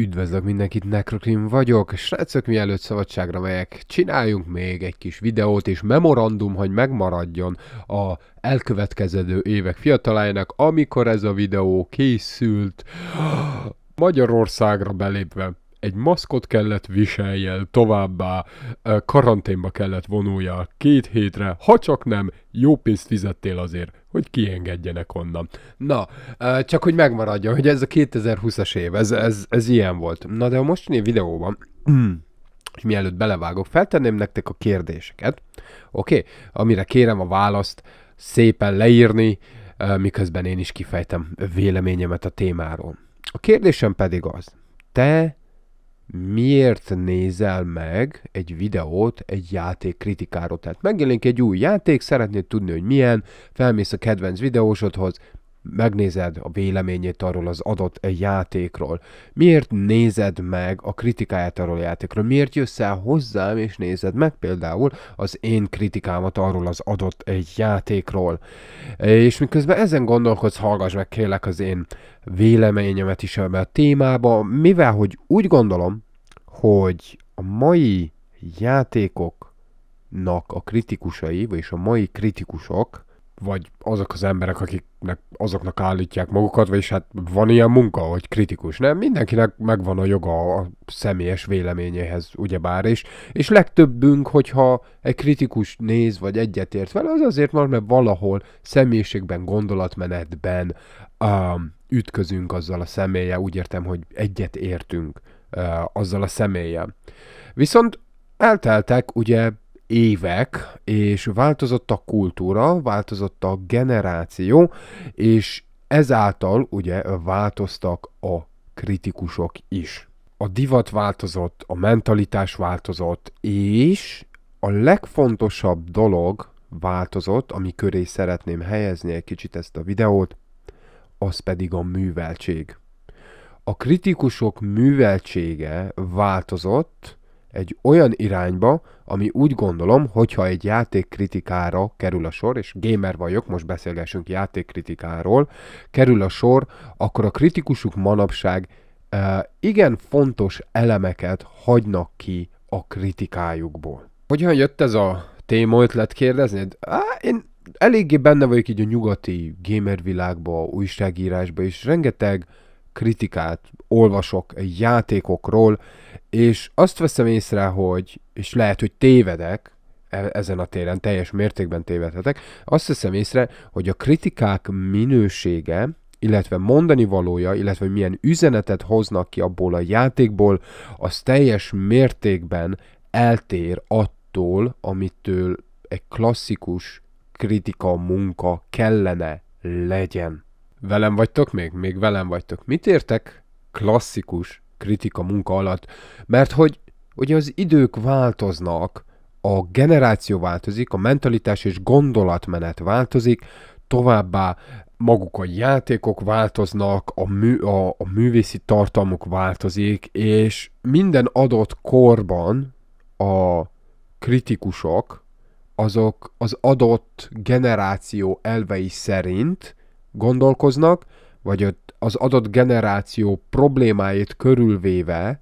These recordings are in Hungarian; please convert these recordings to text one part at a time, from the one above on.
Üdvözlök mindenkit, Necrokrim vagyok, srácok mielőtt szabadságra megyek, csináljunk még egy kis videót és memorandum, hogy megmaradjon a elkövetkezedő évek fiatalájának, amikor ez a videó készült Magyarországra belépve egy maszkot kellett viseljel, továbbá karanténba kellett vonulja két hétre, ha csak nem, jó pénzt fizettél azért, hogy kiengedjenek onnan. Na, csak hogy megmaradjon, hogy ez a 2020-as év, ez, ez, ez ilyen volt. Na de a mostani videóban, és mielőtt belevágok, feltenném nektek a kérdéseket, oké? Okay? Amire kérem a választ szépen leírni, miközben én is kifejtem véleményemet a témáról. A kérdésem pedig az, te miért nézel meg egy videót egy játék kritikáról. Tehát megjelenik egy új játék, szeretnéd tudni, hogy milyen, felmész a kedvenc videósodhoz, megnézed a véleményét arról az adott játékról. Miért nézed meg a kritikáját arról a játékról? Miért jössz el hozzám és nézed meg például az én kritikámat arról az adott játékról? És miközben ezen gondolkodsz, hallgass meg kérlek az én véleményemet is ebben a témában, mivel hogy úgy gondolom, hogy a mai játékoknak a kritikusai, vagyis a mai kritikusok vagy azok az emberek, akiknek azoknak állítják magukat, vagyis hát van ilyen munka, hogy kritikus, nem? Mindenkinek megvan a joga a személyes véleményéhez, ugyebár is, és legtöbbünk, hogyha egy kritikus néz, vagy egyetért vele, az azért van, mert valahol személyiségben, gondolatmenetben um, ütközünk azzal a személye, úgy értem, hogy egyet értünk uh, azzal a személye. Viszont elteltek ugye évek, és változott a kultúra, változott a generáció, és ezáltal ugye változtak a kritikusok is. A divat változott, a mentalitás változott, és a legfontosabb dolog változott, ami köré szeretném helyezni egy kicsit ezt a videót, az pedig a műveltség. A kritikusok műveltsége változott, egy olyan irányba, ami úgy gondolom, hogyha egy játékkritikára kerül a sor, és gamer vagyok, most beszélgessünk játékkritikáról, kerül a sor, akkor a kritikusuk manapság eh, igen fontos elemeket hagynak ki a kritikájukból. Hogyha jött ez a téma ötlet kérdezni? Á, én eléggé benne vagyok így a nyugati gamer világba, újságírásba, és rengeteg kritikát olvasok játékokról, és azt veszem észre, hogy, és lehet, hogy tévedek, e, ezen a téren teljes mértékben tévedhetek, azt veszem észre, hogy a kritikák minősége, illetve mondani valója, illetve milyen üzenetet hoznak ki abból a játékból, az teljes mértékben eltér attól, amitől egy klasszikus kritika munka kellene legyen. Velem vagytok még? Még velem vagytok. Mit értek klasszikus kritika munka alatt, mert hogy ugye az idők változnak, a generáció változik, a mentalitás és gondolatmenet változik, továbbá maguk a játékok változnak, a, mű, a, a művészi tartalmuk változik, és minden adott korban a kritikusok azok az adott generáció elvei szerint gondolkoznak, vagy ott az adott generáció problémáit körülvéve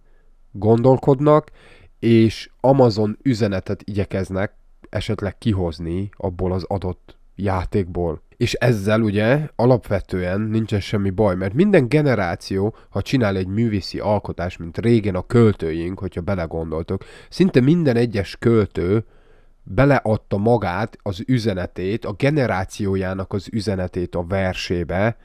gondolkodnak, és Amazon üzenetet igyekeznek esetleg kihozni abból az adott játékból. És ezzel ugye alapvetően nincsen semmi baj, mert minden generáció, ha csinál egy művészi alkotás, mint régen a költőink, hogyha belegondoltok, szinte minden egyes költő beleadta magát, az üzenetét, a generációjának az üzenetét a versébe,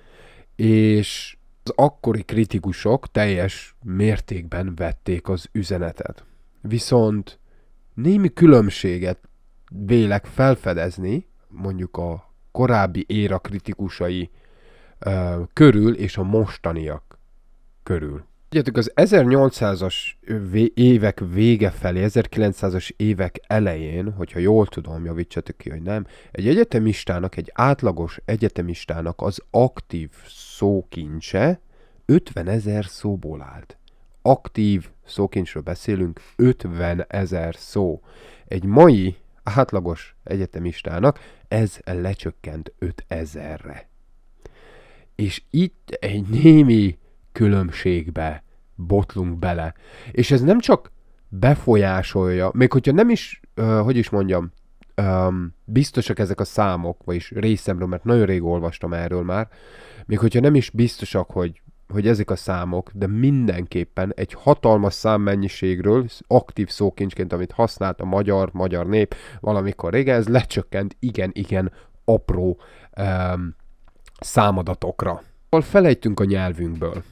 és az akkori kritikusok teljes mértékben vették az üzenetet. Viszont némi különbséget vélek felfedezni, mondjuk a korábbi éra kritikusai körül és a mostaniak körül. Tudjátok, az 1800-as évek vége felé, 1900-as évek elején, hogyha jól tudom, javítsatok ki, hogy nem, egy egyetemistának, egy átlagos egyetemistának az aktív szókincse 50 ezer szóból állt. Aktív szókincsről beszélünk, 50 ezer szó. Egy mai átlagos egyetemistának ez lecsökkent 5000-re. És itt egy némi különbségbe botlunk bele. És ez nem csak befolyásolja, még hogyha nem is, hogy is mondjam, biztosak ezek a számok, vagyis részemről, mert nagyon rég olvastam erről már, még hogyha nem is biztosak, hogy, hogy ezek a számok, de mindenképpen egy hatalmas számmennyiségről, aktív szókincsként, amit használt a magyar, magyar nép valamikor régen, ez lecsökkent igen, igen apró um, számadatokra. Felejtünk a nyelvünkből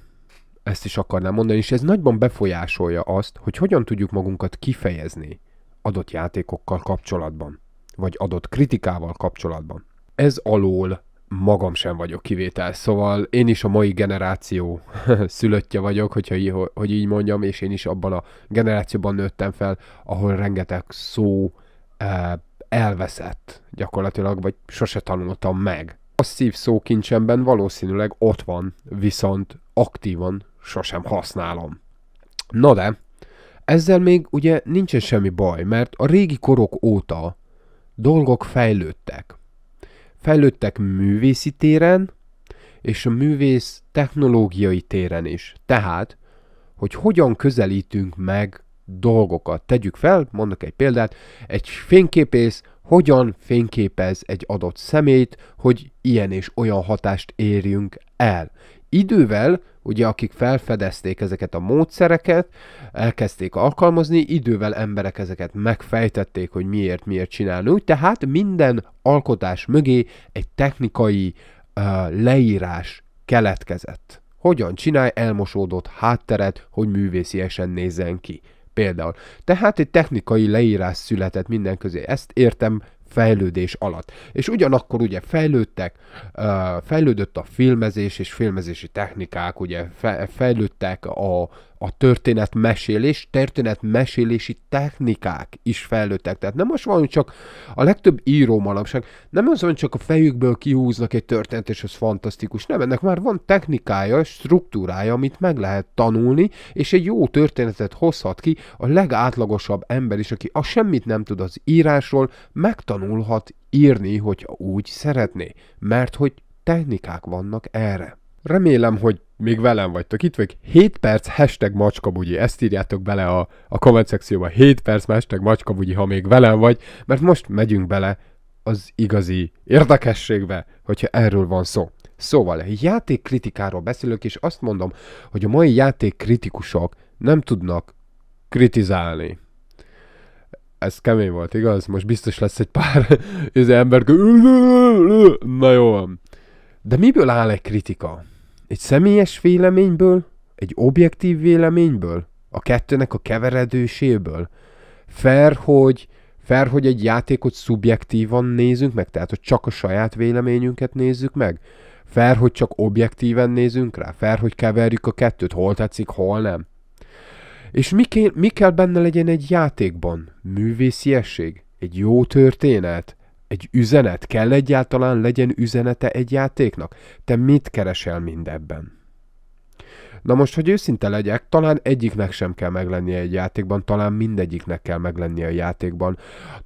ezt is akarnám mondani, és ez nagyban befolyásolja azt, hogy hogyan tudjuk magunkat kifejezni adott játékokkal kapcsolatban, vagy adott kritikával kapcsolatban. Ez alól magam sem vagyok kivétel, szóval én is a mai generáció szülöttje vagyok, hogyha így, hogy így mondjam, és én is abban a generációban nőttem fel, ahol rengeteg szó eh, elveszett gyakorlatilag, vagy sose tanultam meg. szív szókincsemben valószínűleg ott van, viszont aktívan sosem használom. Na de, ezzel még ugye nincsen semmi baj, mert a régi korok óta dolgok fejlődtek. Fejlődtek művészi téren, és a művész technológiai téren is. Tehát, hogy hogyan közelítünk meg dolgokat. Tegyük fel, mondok egy példát, egy fényképész hogyan fényképez egy adott szemét, hogy ilyen és olyan hatást érjünk el. Idővel ugye akik felfedezték ezeket a módszereket, elkezdték alkalmazni, idővel emberek ezeket megfejtették, hogy miért, miért csinálni úgy, tehát minden alkotás mögé egy technikai uh, leírás keletkezett. Hogyan csinálj elmosódott hátteret, hogy művésziesen nézzen ki. Például. Tehát egy technikai leírás született minden közé. Ezt értem fejlődés alatt. És ugyanakkor ugye fejlődtek, fejlődött a filmezés és filmezési technikák, ugye fejlődtek a a történetmesélés, történetmesélési technikák is fejlődtek. Tehát nem most van, csak a legtöbb író manapság, nem az van, csak a fejükből kihúznak egy történet, és az fantasztikus. Nem, ennek már van technikája, struktúrája, amit meg lehet tanulni, és egy jó történetet hozhat ki a legátlagosabb ember is, aki a semmit nem tud az írásról, megtanulhat írni, hogy úgy szeretné, mert hogy technikák vannak erre. Remélem, hogy még velem vagytok. Itt vagy 7 perc hashtag macskabugyi. Ezt írjátok bele a, a komment szekcióba. 7 perc hashtag macskabugyi, ha még velem vagy. Mert most megyünk bele az igazi érdekességbe, hogyha erről van szó. Szóval, játékkritikáról beszélök, és azt mondom, hogy a mai játékkritikusok nem tudnak kritizálni. Ez kemény volt, igaz? Most biztos lesz egy pár ember, na jó De miből áll egy kritika? egy személyes véleményből, egy objektív véleményből, a kettőnek a keveredőséből. Fair, hogy, fair, hogy egy játékot szubjektívan nézünk meg, tehát hogy csak a saját véleményünket nézzük meg. Fair, hogy csak objektíven nézünk rá. Fair, hogy keverjük a kettőt, hol tetszik, hol nem. És mi, ké- mi kell benne legyen egy játékban? Művésziesség? Egy jó történet? egy üzenet? Kell egyáltalán legyen üzenete egy játéknak? Te mit keresel mindebben? Na most, hogy őszinte legyek, talán egyiknek sem kell meglennie egy játékban, talán mindegyiknek kell meglennie a játékban.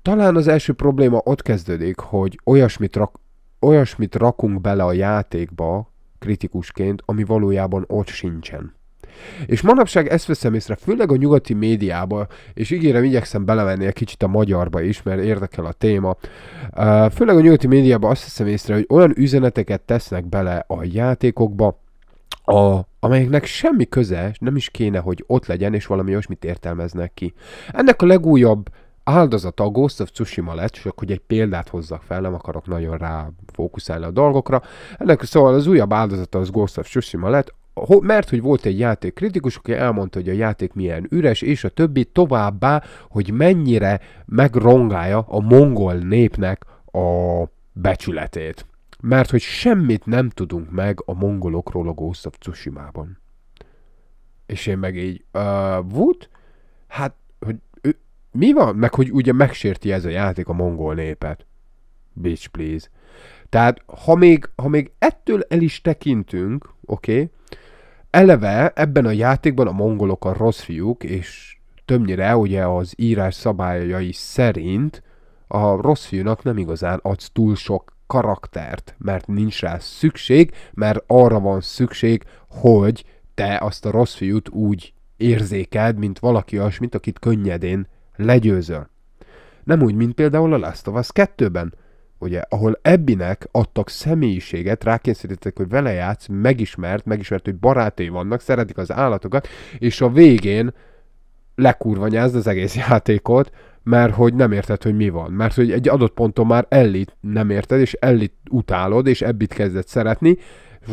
Talán az első probléma ott kezdődik, hogy olyasmit, rak, olyasmit rakunk bele a játékba kritikusként, ami valójában ott sincsen. És manapság ezt veszem észre, főleg a nyugati médiában, és ígérem, igyekszem belevenni egy kicsit a magyarba is, mert érdekel a téma. Főleg a nyugati médiában azt veszem észre, hogy olyan üzeneteket tesznek bele a játékokba, a, amelyeknek semmi köze nem is kéne, hogy ott legyen, és valami olyasmit értelmeznek ki. Ennek a legújabb áldozata a Ghost of Tsushima lett, csak hogy egy példát hozzak fel, nem akarok nagyon rá fókuszálni a dolgokra. Ennek szóval az újabb áldozata az Ghost of Tsushima lett, mert hogy volt egy kritikus, aki elmondta, hogy a játék milyen üres, és a többi továbbá, hogy mennyire megrongálja a mongol népnek a becsületét. Mert hogy semmit nem tudunk meg a mongolokról a Ghost of Tsushima-ban. És én meg így, uh, Wood? Hát, hogy ő, mi van? Meg hogy ugye megsérti ez a játék a mongol népet. Bitch, please. Tehát, ha még, ha még ettől el is tekintünk, oké, okay, eleve ebben a játékban a mongolok a rossz fiúk, és többnyire ugye az írás szabályai szerint a rossz fiúnak nem igazán adsz túl sok karaktert, mert nincs rá szükség, mert arra van szükség, hogy te azt a rossz fiút úgy érzékeld, mint valaki az, mint akit könnyedén legyőzöl. Nem úgy, mint például a Last of Us 2-ben, ugye, ahol Ebbinek adtak személyiséget, rákényszerítettek, hogy vele játsz, megismert, megismert, hogy barátai vannak, szeretik az állatokat, és a végén lekurvanyázd az egész játékot, mert hogy nem érted, hogy mi van. Mert hogy egy adott ponton már Ellit nem érted, és Ellit utálod, és Ebbit kezdett szeretni,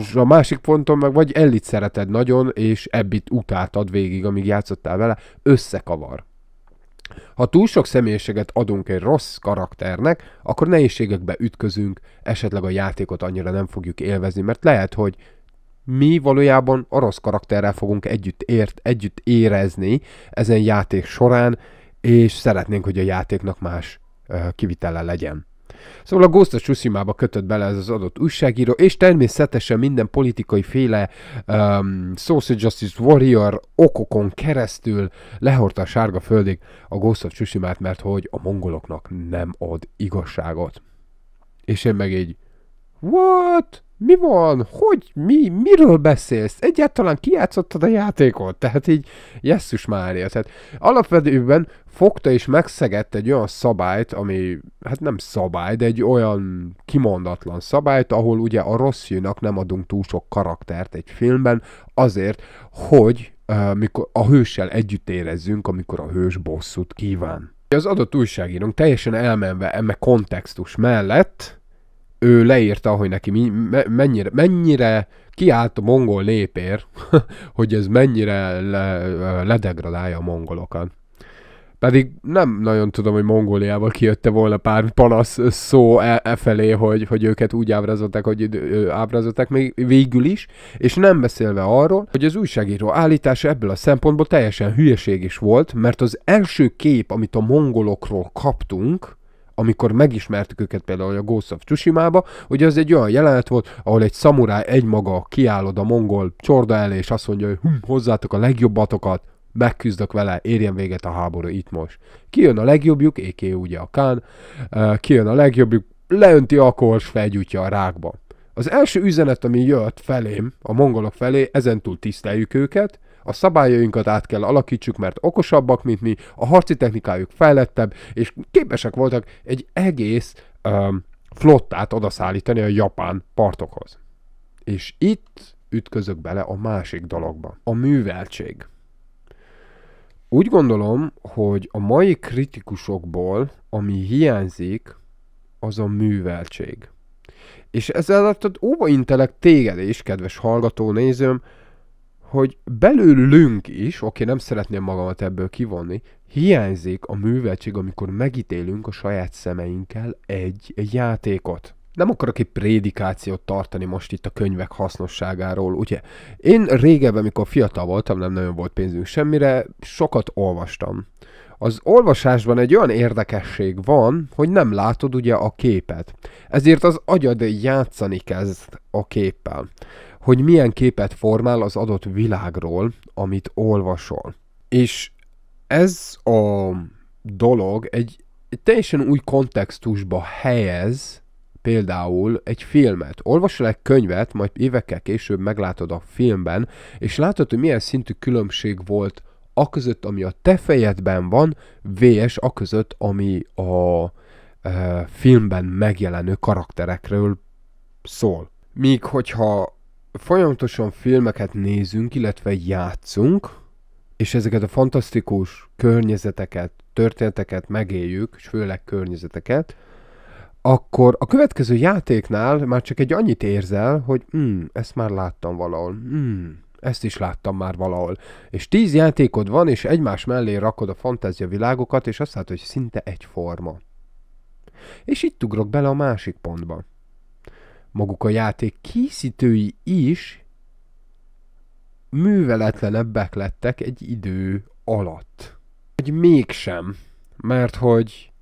és a másik ponton meg vagy Ellit szereted nagyon, és Ebbit utáltad végig, amíg játszottál vele, összekavar. Ha túl sok személyiséget adunk egy rossz karakternek, akkor nehézségekbe ütközünk, esetleg a játékot annyira nem fogjuk élvezni, mert lehet, hogy mi valójában a rossz karakterrel fogunk együtt, ért, együtt érezni ezen játék során, és szeretnénk, hogy a játéknak más kivitele legyen. Szóval a Ghost of Tsushima-ba kötött bele ez az adott újságíró, és természetesen minden politikai féle um, Social Justice Warrior okokon keresztül lehordta a sárga földig a Ghost of Tsushima-t, mert hogy a mongoloknak nem ad igazságot. És én meg így, what? mi van, hogy, mi, miről beszélsz? Egyáltalán kijátszottad a játékot? Tehát így, jesszus Mária. Tehát alapvetően fogta és megszegett egy olyan szabályt, ami, hát nem szabály, de egy olyan kimondatlan szabályt, ahol ugye a rossz jönnek nem adunk túl sok karaktert egy filmben, azért, hogy uh, mikor a hőssel együtt érezzünk, amikor a hős bosszút kíván. Az adott újságírónk teljesen elmenve eme kontextus mellett ő leírta, hogy neki mi, me, mennyire, mennyire kiállt a mongol népér, hogy ez mennyire le, ledegradálja a mongolokat. Pedig nem nagyon tudom, hogy Mongóliából kijötte volna pár panasz szó e, e felé, hogy, hogy őket úgy ábrázolták, hogy ábrázolták még végül is, és nem beszélve arról, hogy az újságíró állítása ebből a szempontból teljesen hülyeség is volt, mert az első kép, amit a mongolokról kaptunk, amikor megismertük őket például a Ghost of Tsushima-ba, ugye az egy olyan jelenet volt, ahol egy szamuráj egymaga kiállod a mongol csorda elé, és azt mondja, hogy hm, hozzátok a legjobbatokat, megküzdök vele, érjen véget a háború itt most. Kijön a legjobbjuk, éké ugye a Kán, eh, kijön a legjobbjuk, leönti a kors, felgyújtja a rákba. Az első üzenet, ami jött felém, a mongolok felé, ezentúl tiszteljük őket, a szabályainkat át kell alakítsuk, mert okosabbak, mint mi, a harci technikájuk fejlettebb, és képesek voltak egy egész ö, flottát odaszállítani a japán partokhoz. És itt ütközök bele a másik dologba. A műveltség. Úgy gondolom, hogy a mai kritikusokból, ami hiányzik, az a műveltség. És ezzel óva intelek téged is, kedves hallgató, nézőm, hogy belőlünk is, oké, nem szeretném magamat ebből kivonni, hiányzik a műveltség, amikor megítélünk a saját szemeinkkel egy, játékot. Nem akarok egy prédikációt tartani most itt a könyvek hasznosságáról, ugye? Én régebben, amikor fiatal voltam, nem nagyon volt pénzünk semmire, sokat olvastam. Az olvasásban egy olyan érdekesség van, hogy nem látod ugye a képet. Ezért az agyad játszani kezd a képpel hogy milyen képet formál az adott világról, amit olvasol. És ez a dolog egy, egy teljesen új kontextusba helyez például egy filmet. Olvasol egy könyvet, majd évekkel később meglátod a filmben, és látod, hogy milyen szintű különbség volt a között, ami a te fejedben van, vs. a között, ami a e, filmben megjelenő karakterekről szól. Míg hogyha folyamatosan filmeket nézünk, illetve játszunk, és ezeket a fantasztikus környezeteket, történeteket megéljük, és főleg környezeteket, akkor a következő játéknál már csak egy annyit érzel, hogy mm, ezt már láttam valahol, mm, ezt is láttam már valahol. És tíz játékod van, és egymás mellé rakod a fantázia világokat, és azt látod, hogy szinte egyforma. És itt ugrok bele a másik pontba maguk a játék készítői is műveletlenebbek lettek egy idő alatt. Hogy mégsem, mert hogy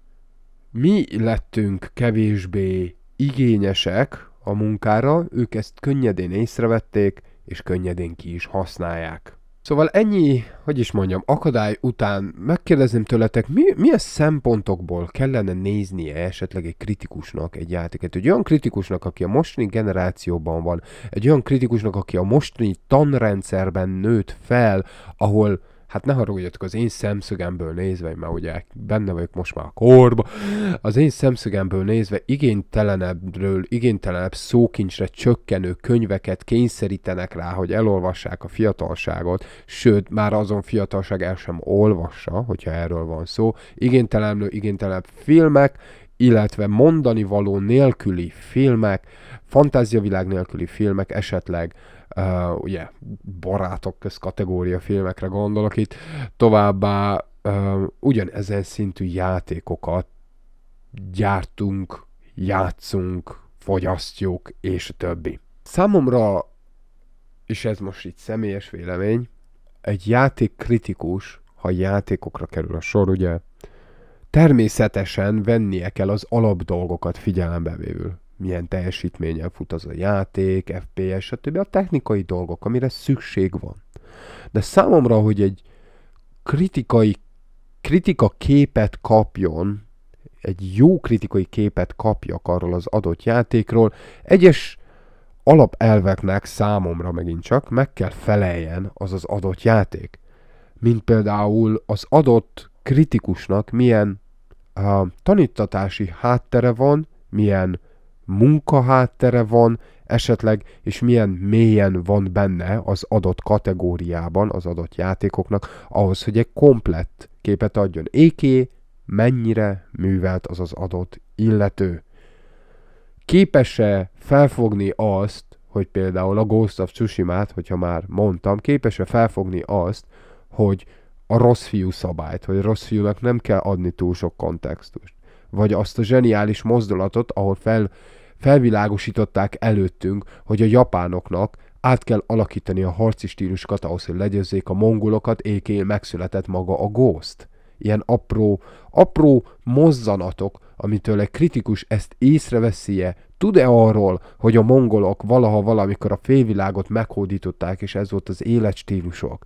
mi lettünk kevésbé igényesek a munkára, ők ezt könnyedén észrevették, és könnyedén ki is használják. Szóval ennyi, hogy is mondjam, akadály után megkérdezném tőletek, mi, milyen szempontokból kellene néznie esetleg egy kritikusnak egy játéket? Egy olyan kritikusnak, aki a mostani generációban van, egy olyan kritikusnak, aki a mostani tanrendszerben nőtt fel, ahol hát ne haragudjatok, az én szemszögemből nézve, mert ugye benne vagyok most már a korba, az én szemszögemből nézve igénytelenebbről, igénytelenebb szókincsre csökkenő könyveket kényszerítenek rá, hogy elolvassák a fiatalságot, sőt, már azon fiatalság el sem olvassa, hogyha erről van szó, igénytelenebb, igénytelenebb filmek, illetve mondani való nélküli filmek, fantáziavilág nélküli filmek, esetleg uh, ugye barátok közkategória filmekre gondolok itt, továbbá uh, ugyanezen szintű játékokat gyártunk, játszunk, fogyasztjuk, és többi. Számomra, és ez most itt személyes vélemény, egy játék kritikus, ha játékokra kerül a sor, ugye természetesen vennie kell az alapdolgokat figyelembe vévül. Milyen teljesítményen fut az a játék, FPS, stb. A technikai dolgok, amire szükség van. De számomra, hogy egy kritikai, kritika képet kapjon, egy jó kritikai képet kapjak arról az adott játékról, egyes alapelveknek számomra megint csak meg kell feleljen az az adott játék. Mint például az adott kritikusnak milyen a, tanítatási háttere van, milyen munkaháttere van, esetleg, és milyen mélyen van benne az adott kategóriában, az adott játékoknak, ahhoz, hogy egy komplett képet adjon. Éké, mennyire művelt az az adott illető. Képes-e felfogni azt, hogy például a Ghost of Tsushima-t, hogyha már mondtam, képes-e felfogni azt, hogy a rossz fiú szabályt, hogy rossz fiúnak nem kell adni túl sok kontextust. Vagy azt a zseniális mozdulatot, ahol fel, felvilágosították előttünk, hogy a japánoknak át kell alakítani a harci stílusokat ahhoz, hogy legyőzzék a mongolokat, ékél megszületett maga a Ghost. Ilyen apró, apró mozzanatok, amitől egy kritikus ezt észreveszi-e, tud-e arról, hogy a mongolok valaha valamikor a félvilágot meghódították, és ez volt az életstílusok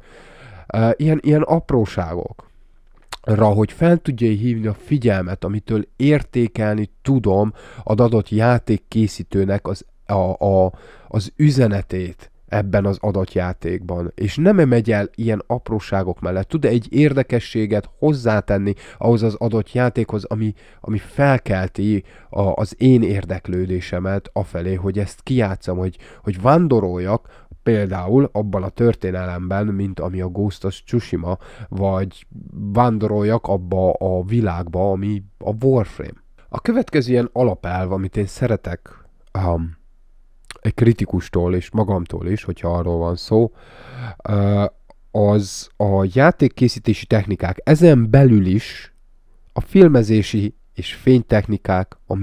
ilyen, ilyen apróságok Rá, hogy fel tudja hívni a figyelmet, amitől értékelni tudom az adott játékkészítőnek az, a, a, az üzenetét ebben az adott játékban. És nem megy el ilyen apróságok mellett. Tud e egy érdekességet hozzátenni ahhoz az adott játékhoz, ami, ami felkelti a, az én érdeklődésemet afelé, hogy ezt kiátszam, hogy, hogy vándoroljak Például abban a történelemben, mint ami a Ghost Tsushima, vagy vándoroljak abba a világba, ami a Warframe. A következő ilyen alapelv, amit én szeretek um, egy kritikustól és magamtól is, hogyha arról van szó, uh, az a játékkészítési technikák, ezen belül is a filmezési és fénytechnikák, a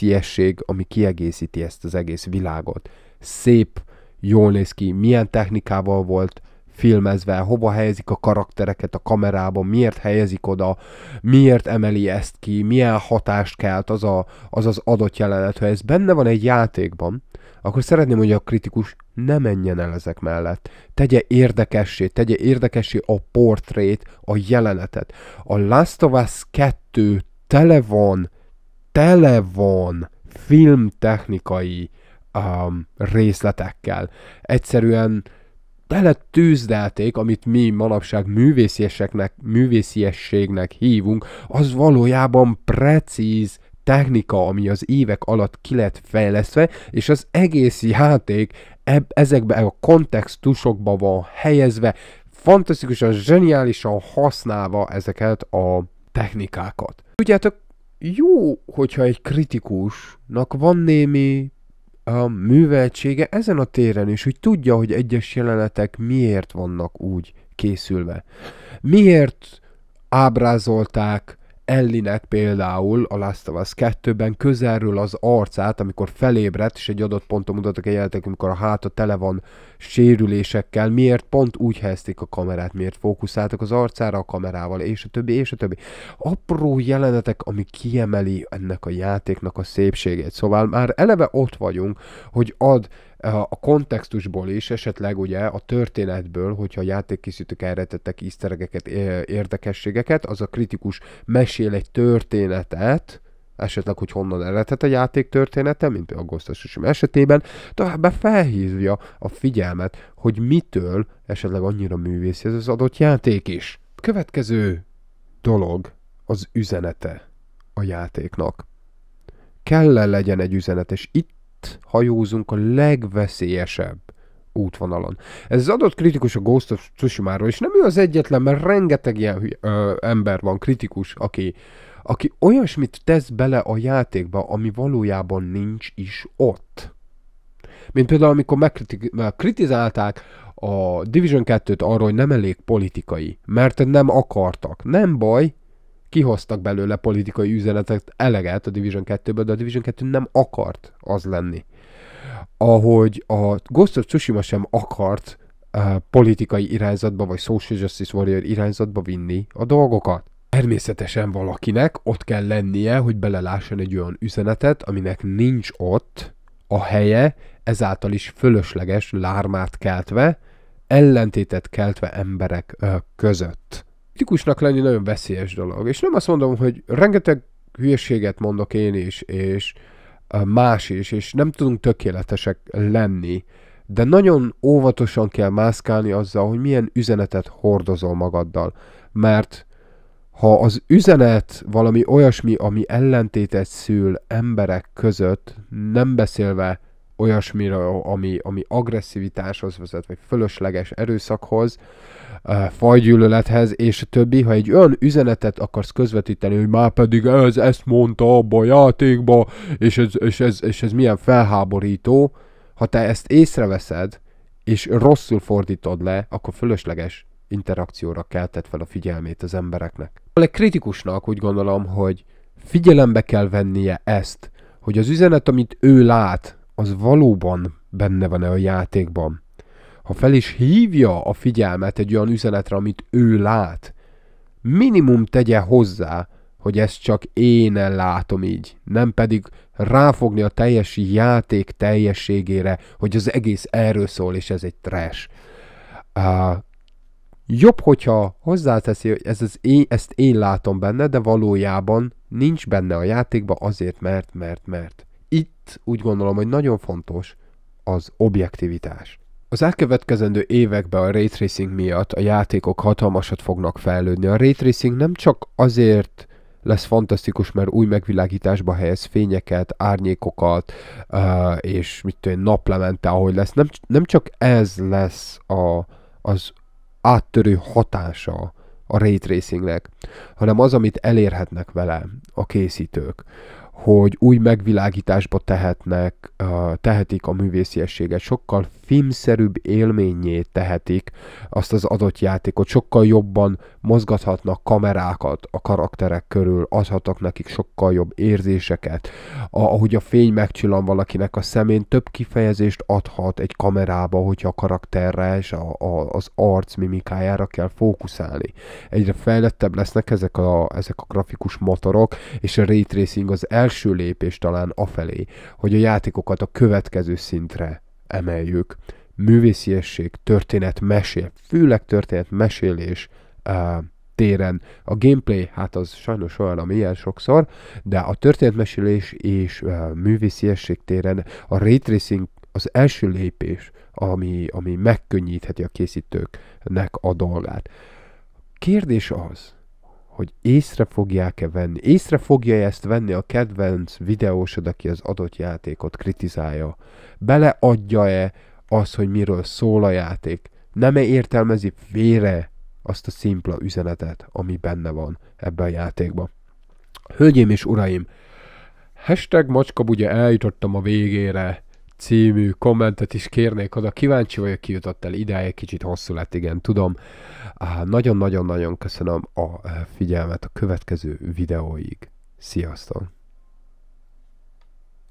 esség, ami kiegészíti ezt az egész világot. Szép, jól néz ki, milyen technikával volt filmezve, hova helyezik a karaktereket a kamerában, miért helyezik oda, miért emeli ezt ki, milyen hatást kelt az a, az, az adott jelenet. Ha ez benne van egy játékban, akkor szeretném, hogy a kritikus ne menjen el ezek mellett. Tegye érdekessé, tegye érdekessé a portrét, a jelenetet. A Last of Us 2 tele van, tele van filmtechnikai a részletekkel. Egyszerűen tele tűzdelték, amit mi manapság művészeseknek, művésziességnek hívunk, az valójában precíz technika, ami az évek alatt ki lett fejlesztve, és az egész játék eb- ezekbe a kontextusokba van helyezve, fantasztikusan, zseniálisan használva ezeket a technikákat. Tudjátok, jó, hogyha egy kritikusnak van némi a műveltsége ezen a téren is, hogy tudja, hogy egyes jelenetek miért vannak úgy készülve. Miért ábrázolták Ellinek például a Last of Us 2-ben közelről az arcát, amikor felébredt, és egy adott ponton mutatok egy jelentek, amikor a háta tele van sérülésekkel, miért pont úgy helyezték a kamerát, miért fókuszáltak az arcára a kamerával, és a többi, és a többi. Apró jelenetek, ami kiemeli ennek a játéknak a szépségét. Szóval már eleve ott vagyunk, hogy ad a kontextusból is, esetleg ugye a történetből, hogyha a játékkészítők erre tettek iszteregeket, érdekességeket, az a kritikus mesél egy történetet, esetleg, hogy honnan eredhet a játék története, mint például a Ghost Tsushima esetében, továbbá felhívja a figyelmet, hogy mitől esetleg annyira művészi ez az adott játék is. Következő dolog az üzenete a játéknak. Kell -e legyen egy üzenet, és itt hajózunk a legveszélyesebb útvonalon. Ez az adott kritikus a Ghost of tsushima és nem ő az egyetlen, mert rengeteg ilyen ö, ember van, kritikus, aki, aki olyasmit tesz bele a játékba, ami valójában nincs is ott. Mint például, amikor megkritizálták a Division 2-t arról, hogy nem elég politikai, mert nem akartak. Nem baj, kihoztak belőle politikai üzenetet eleget a Division 2-ből, de a Division 2 nem akart az lenni. Ahogy a Ghost of Tsushima sem akart uh, politikai irányzatba, vagy Social Justice Warrior irányzatba vinni a dolgokat. Természetesen valakinek ott kell lennie, hogy belelásson egy olyan üzenetet, aminek nincs ott a helye, ezáltal is fölösleges lármát keltve, ellentétet keltve emberek uh, között szkeptikusnak lenni nagyon veszélyes dolog. És nem azt mondom, hogy rengeteg hülyeséget mondok én is, és más is, és nem tudunk tökéletesek lenni, de nagyon óvatosan kell mászkálni azzal, hogy milyen üzenetet hordozol magaddal. Mert ha az üzenet valami olyasmi, ami ellentétet szül emberek között, nem beszélve olyasmiről, ami, ami agresszivitáshoz vezet, vagy fölösleges erőszakhoz, fajgyűlölethez, és többi, ha egy olyan üzenetet akarsz közvetíteni, hogy már pedig ez ezt mondta abba a játékba, és ez, és ez, és ez milyen felháborító, ha te ezt észreveszed, és rosszul fordítod le, akkor fölösleges interakcióra keltett fel a figyelmét az embereknek. A kritikusnak úgy gondolom, hogy figyelembe kell vennie ezt, hogy az üzenet, amit ő lát, az valóban benne van-e a játékban ha fel is hívja a figyelmet egy olyan üzenetre, amit ő lát, minimum tegye hozzá, hogy ezt csak én látom így, nem pedig ráfogni a teljes játék teljességére, hogy az egész erről szól, és ez egy trash. Uh, jobb, hogyha hozzáteszi, hogy ez az én, ezt én látom benne, de valójában nincs benne a játékba azért, mert, mert, mert. Itt úgy gondolom, hogy nagyon fontos az objektivitás. Az elkövetkezendő években a raytracing miatt a játékok hatalmasat fognak fejlődni. A raytracing nem csak azért lesz fantasztikus, mert új megvilágításba helyez fényeket, árnyékokat, uh, és mit tudom, naplemente, ahogy lesz. Nem, nem csak ez lesz a, az áttörő hatása a raytracingnek, hanem az, amit elérhetnek vele a készítők hogy új megvilágításba tehetnek, tehetik a művésziességet, sokkal filmszerűbb élményé tehetik azt az adott játékot, sokkal jobban mozgathatnak kamerákat a karakterek körül, adhatnak nekik sokkal jobb érzéseket, ahogy a fény megcsillan valakinek a szemén, több kifejezést adhat egy kamerába, hogyha a karakterre és a, a, az arc mimikájára kell fókuszálni. Egyre fejlettebb lesznek ezek a, ezek a grafikus motorok, és a ray tracing az első első lépés talán afelé, hogy a játékokat a következő szintre emeljük. Művésziesség, történet, mesél, főleg történet, mesélés, uh, téren. A gameplay, hát az sajnos olyan, ami ilyen sokszor, de a történetmesélés és uh, művésziesség téren a raytracing az első lépés, ami, ami megkönnyítheti a készítőknek a dolgát. Kérdés az, hogy észre fogják-e venni, észre fogja -e ezt venni a kedvenc videósod, aki az adott játékot kritizálja, beleadja-e az, hogy miről szól a játék, nem -e értelmezi vére azt a szimpla üzenetet, ami benne van ebben a játékban. Hölgyeim és uraim, hashtag macskabugya eljutottam a végére, című kommentet is kérnék oda. Kíváncsi vagyok, ki jutott el idáig, kicsit hosszú lett, igen, tudom. Nagyon-nagyon-nagyon köszönöm a eh, figyelmet a következő videóig. Sziasztok!